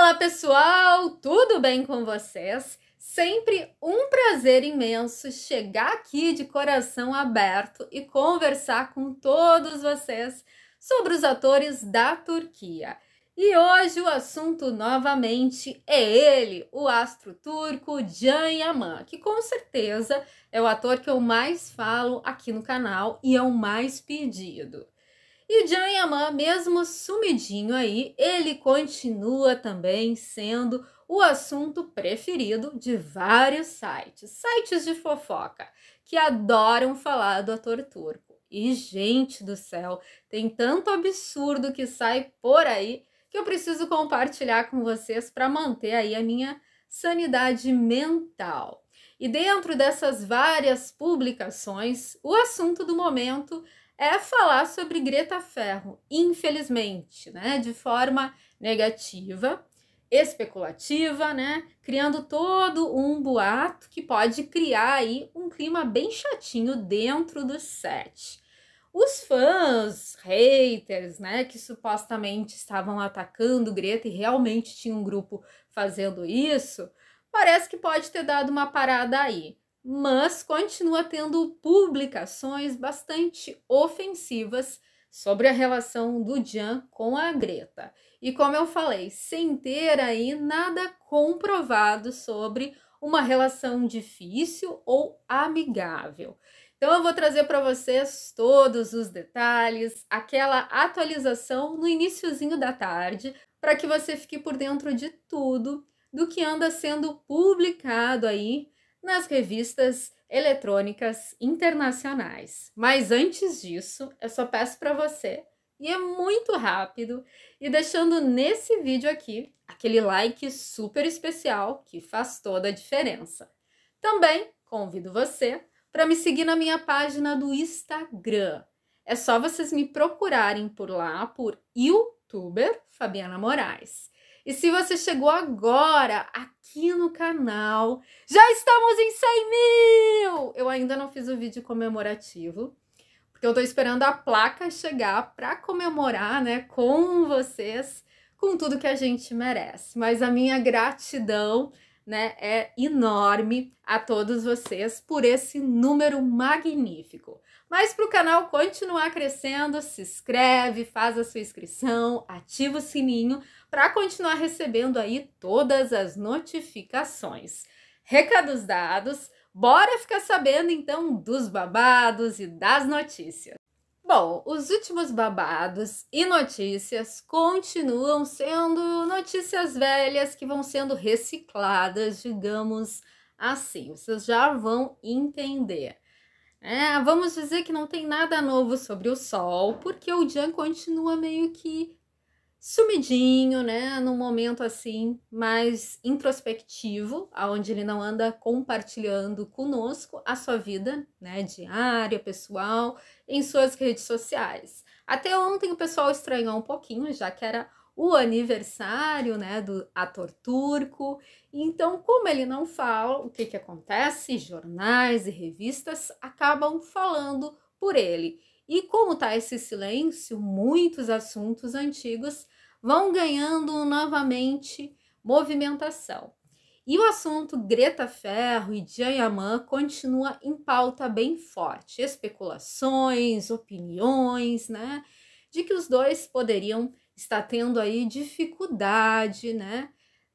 Olá, pessoal! Tudo bem com vocês? Sempre um prazer imenso chegar aqui de coração aberto e conversar com todos vocês sobre os atores da Turquia. E hoje o assunto novamente é ele, o astro turco Can Yaman, que com certeza é o ator que eu mais falo aqui no canal e é o mais pedido. E Jan Yaman, mesmo sumidinho aí, ele continua também sendo o assunto preferido de vários sites, sites de fofoca, que adoram falar do ator turco. E gente do céu, tem tanto absurdo que sai por aí que eu preciso compartilhar com vocês para manter aí a minha sanidade mental. E dentro dessas várias publicações, o assunto do momento é falar sobre Greta Ferro, infelizmente, né, de forma negativa, especulativa, né, criando todo um boato que pode criar aí um clima bem chatinho dentro do set. Os fãs, haters, né, que supostamente estavam atacando Greta e realmente tinha um grupo fazendo isso, parece que pode ter dado uma parada aí mas continua tendo publicações bastante ofensivas sobre a relação do Jan com a Greta. E como eu falei, sem ter aí nada comprovado sobre uma relação difícil ou amigável. Então eu vou trazer para vocês todos os detalhes, aquela atualização no iníciozinho da tarde, para que você fique por dentro de tudo do que anda sendo publicado aí nas revistas eletrônicas internacionais. Mas antes disso, eu só peço para você, e é muito rápido, e deixando nesse vídeo aqui aquele like super especial que faz toda a diferença. Também convido você para me seguir na minha página do Instagram. É só vocês me procurarem por lá por youtuber Fabiana Moraes. E se você chegou agora aqui no canal, já estamos em 100 mil! Eu ainda não fiz o vídeo comemorativo, porque eu tô esperando a placa chegar para comemorar, né, com vocês, com tudo que a gente merece. Mas a minha gratidão né, é enorme a todos vocês por esse número magnífico. Mas para o canal continuar crescendo, se inscreve, faz a sua inscrição, ativa o sininho para continuar recebendo aí todas as notificações. Recados dados, bora ficar sabendo então dos babados e das notícias. Bom, os últimos babados e notícias continuam sendo notícias velhas que vão sendo recicladas, digamos assim. Vocês já vão entender. É, vamos dizer que não tem nada novo sobre o Sol, porque o Jan continua meio que sumidinho, né, num momento assim mais introspectivo, aonde ele não anda compartilhando conosco a sua vida, né, diária, pessoal, em suas redes sociais. Até ontem o pessoal estranhou um pouquinho, já que era o aniversário, né, do ator turco. Então, como ele não fala, o que que acontece? Jornais e revistas acabam falando por ele. E como está esse silêncio, muitos assuntos antigos vão ganhando novamente movimentação. E o assunto Greta Ferro e Diamant continua em pauta bem forte, especulações, opiniões, né, de que os dois poderiam estar tendo aí dificuldade, né,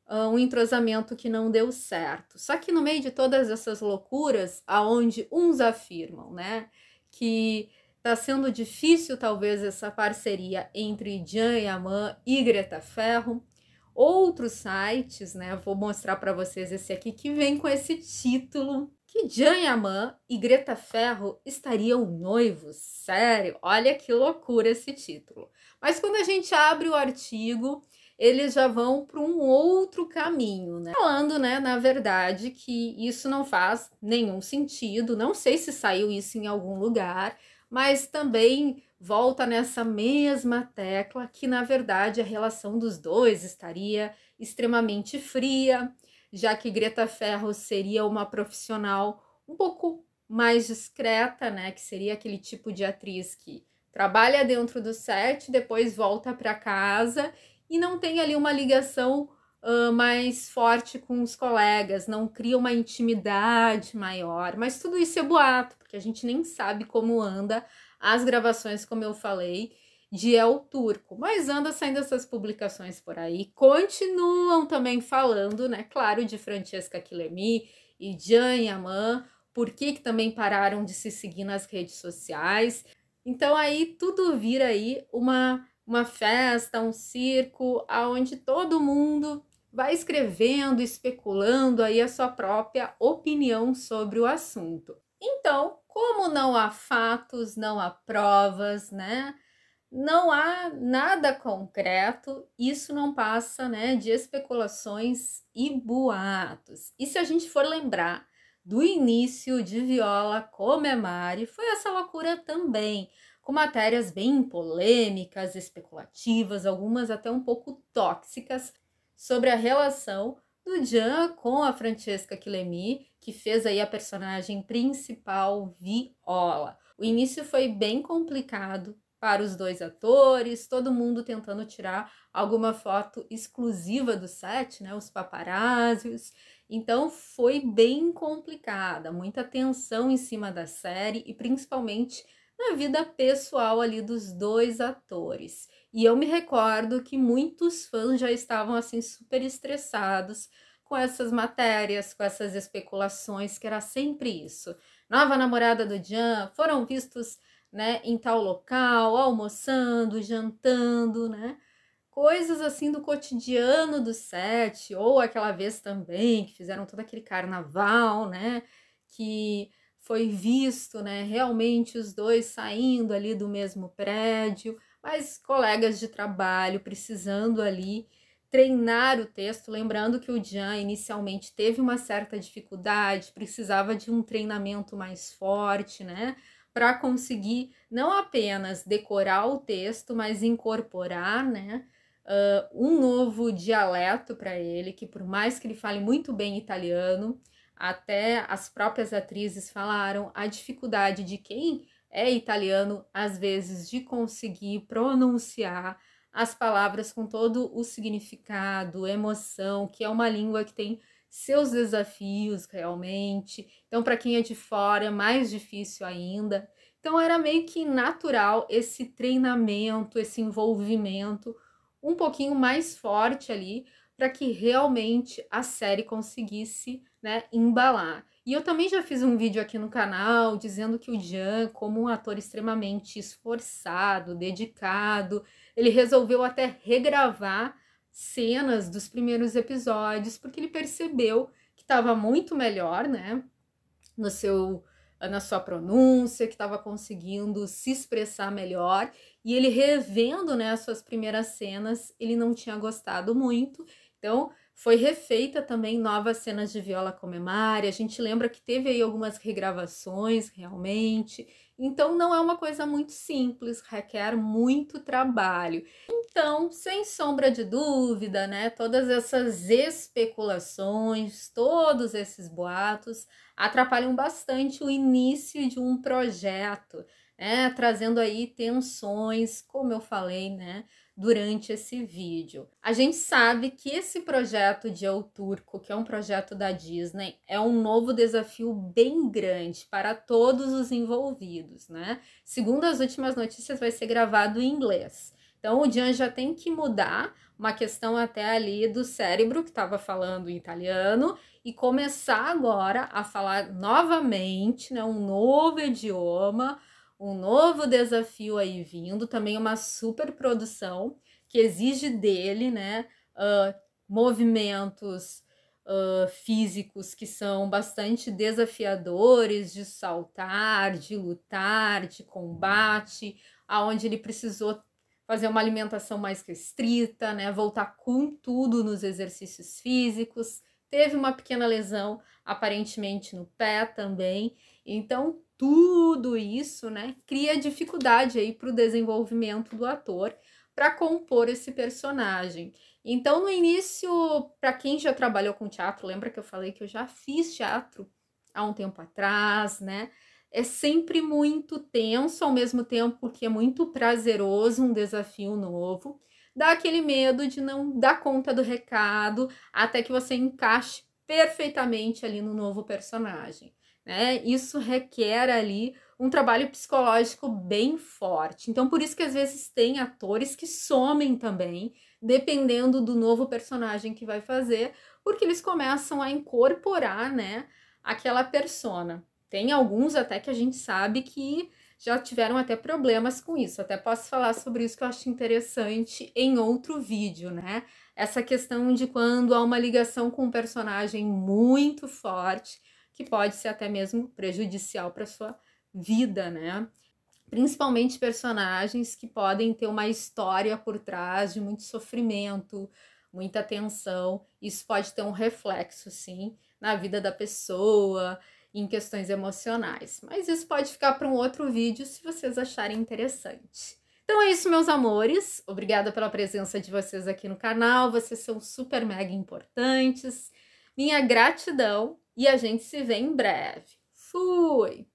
ah, um entrosamento que não deu certo. Só que no meio de todas essas loucuras, aonde uns afirmam, né, que tá sendo difícil, talvez, essa parceria entre Jan Yaman e Greta Ferro. Outros sites, né? Vou mostrar para vocês esse aqui que vem com esse título que Jan Yaman e Greta Ferro estariam noivos. Sério, olha que loucura esse título. Mas quando a gente abre o artigo, eles já vão para um outro caminho, né? Falando, né, na verdade, que isso não faz nenhum sentido. Não sei se saiu isso em algum lugar, mas também volta nessa mesma tecla que, na verdade, a relação dos dois estaria extremamente fria, já que Greta Ferro seria uma profissional um pouco mais discreta, né? Que seria aquele tipo de atriz que trabalha dentro do set, depois volta para casa e não tem ali uma ligação uh, mais forte com os colegas, não cria uma intimidade maior. Mas tudo isso é boato, porque a gente nem sabe como anda as gravações, como eu falei, de El Turco. Mas anda saindo essas publicações por aí. Continuam também falando, né? Claro, de Francesca Quilemi e Jan Yaman, por que, que também pararam de se seguir nas redes sociais. Então aí tudo vira aí uma uma festa, um circo, aonde todo mundo vai escrevendo, especulando aí a sua própria opinião sobre o assunto. Então, como não há fatos, não há provas, né? Não há nada concreto, isso não passa, né, de especulações e boatos. E se a gente for lembrar do início de Viola Comemare, é foi essa loucura também, com matérias bem polêmicas, especulativas, algumas até um pouco tóxicas, sobre a relação do Jean com a Francesca Quilemi, que fez aí a personagem principal, Viola. O início foi bem complicado para os dois atores, todo mundo tentando tirar alguma foto exclusiva do set, né, os paparazzios. Então foi bem complicada, muita tensão em cima da série e principalmente na vida pessoal ali dos dois atores. E eu me recordo que muitos fãs já estavam assim super estressados com essas matérias, com essas especulações, que era sempre isso. Nova namorada do Jan, foram vistos, né, em tal local, almoçando, jantando, né? Coisas assim do cotidiano do set, ou aquela vez também que fizeram todo aquele carnaval, né, que foi visto, né, realmente os dois saindo ali do mesmo prédio mas colegas de trabalho precisando ali treinar o texto, lembrando que o Jean inicialmente teve uma certa dificuldade, precisava de um treinamento mais forte, né? Para conseguir não apenas decorar o texto, mas incorporar, né? Uh, um novo dialeto para ele, que por mais que ele fale muito bem italiano, até as próprias atrizes falaram a dificuldade de quem é italiano, às vezes, de conseguir pronunciar as palavras com todo o significado, emoção, que é uma língua que tem seus desafios realmente. Então, para quem é de fora, é mais difícil ainda. Então, era meio que natural esse treinamento, esse envolvimento um pouquinho mais forte ali, para que realmente a série conseguisse né, embalar. E eu também já fiz um vídeo aqui no canal dizendo que o Jean, como um ator extremamente esforçado, dedicado, ele resolveu até regravar cenas dos primeiros episódios, porque ele percebeu que estava muito melhor, né? No seu na sua pronúncia, que estava conseguindo se expressar melhor. E ele revendo né, as suas primeiras cenas, ele não tinha gostado muito. Então, foi refeita também novas cenas de viola comemária. A gente lembra que teve aí algumas regravações realmente. Então não é uma coisa muito simples, requer muito trabalho. Então, sem sombra de dúvida, né, todas essas especulações, todos esses boatos atrapalham bastante o início de um projeto é, trazendo aí tensões, como eu falei, né, durante esse vídeo. A gente sabe que esse projeto de El Turco, que é um projeto da Disney, é um novo desafio bem grande para todos os envolvidos, né? Segundo as últimas notícias, vai ser gravado em inglês. Então o Jean já tem que mudar uma questão até ali do cérebro que estava falando italiano e começar agora a falar novamente, né, um novo idioma um novo desafio aí vindo, também uma super produção que exige dele, né, uh, movimentos uh, físicos que são bastante desafiadores de saltar, de lutar, de combate, aonde ele precisou fazer uma alimentação mais restrita, né, voltar com tudo nos exercícios físicos, teve uma pequena lesão, aparentemente no pé também. Então, tudo isso, né, cria dificuldade aí para o desenvolvimento do ator para compor esse personagem. Então, no início, para quem já trabalhou com teatro, lembra que eu falei que eu já fiz teatro há um tempo atrás, né? É sempre muito tenso, ao mesmo tempo que é muito prazeroso, um desafio novo. Dá aquele medo de não dar conta do recado até que você encaixe perfeitamente ali no novo personagem. Né? Isso requer ali um trabalho psicológico bem forte. Então, por isso que às vezes tem atores que somem também, dependendo do novo personagem que vai fazer, porque eles começam a incorporar, né, aquela persona. Tem alguns até que a gente sabe que já tiveram até problemas com isso. Até posso falar sobre isso que eu acho interessante em outro vídeo, né? Essa questão de quando há uma ligação com um personagem muito forte, que pode ser até mesmo prejudicial para sua vida, né? Principalmente personagens que podem ter uma história por trás de muito sofrimento, muita tensão. Isso pode ter um reflexo, sim, na vida da pessoa em questões emocionais. Mas isso pode ficar para um outro vídeo se vocês acharem interessante. Então é isso, meus amores. Obrigada pela presença de vocês aqui no canal. Vocês são super mega importantes. Minha gratidão e a gente se vê em breve. Fui!